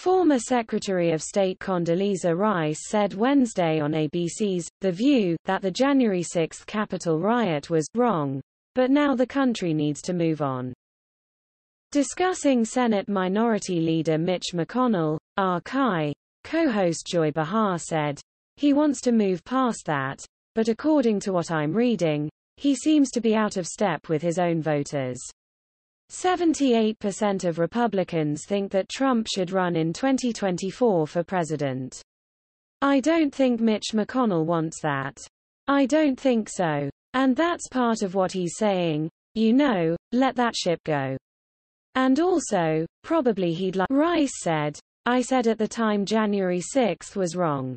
Former Secretary of State Condoleezza Rice said Wednesday on ABC's The View that the January 6 Capitol riot was wrong, but now the country needs to move on. Discussing Senate Minority Leader Mitch McConnell, R. Kai, co-host Joy Behar said, he wants to move past that, but according to what I'm reading, he seems to be out of step with his own voters. 78% of Republicans think that Trump should run in 2024 for president. I don't think Mitch McConnell wants that. I don't think so. And that's part of what he's saying. You know, let that ship go. And also, probably he'd like, Rice said, I said at the time January 6 was wrong.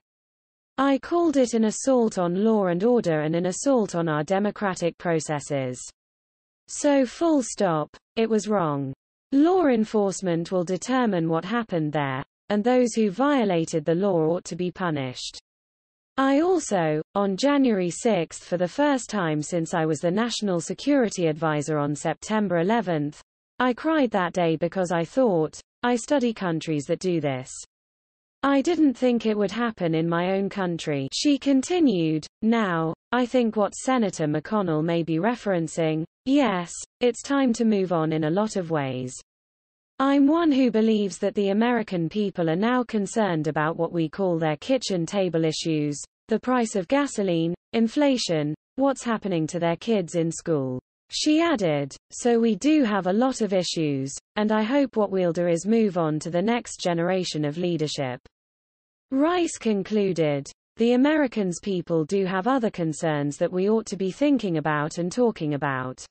I called it an assault on law and order and an assault on our democratic processes. So full stop. It was wrong. Law enforcement will determine what happened there, and those who violated the law ought to be punished. I also, on January 6 for the first time since I was the National Security Advisor on September 11, I cried that day because I thought, I study countries that do this. I didn't think it would happen in my own country. She continued, now, I think what Senator McConnell may be referencing, yes, it's time to move on in a lot of ways. I'm one who believes that the American people are now concerned about what we call their kitchen table issues, the price of gasoline, inflation, what's happening to their kids in school. She added, so we do have a lot of issues, and I hope what we'll do is move on to the next generation of leadership. Rice concluded, the Americans people do have other concerns that we ought to be thinking about and talking about.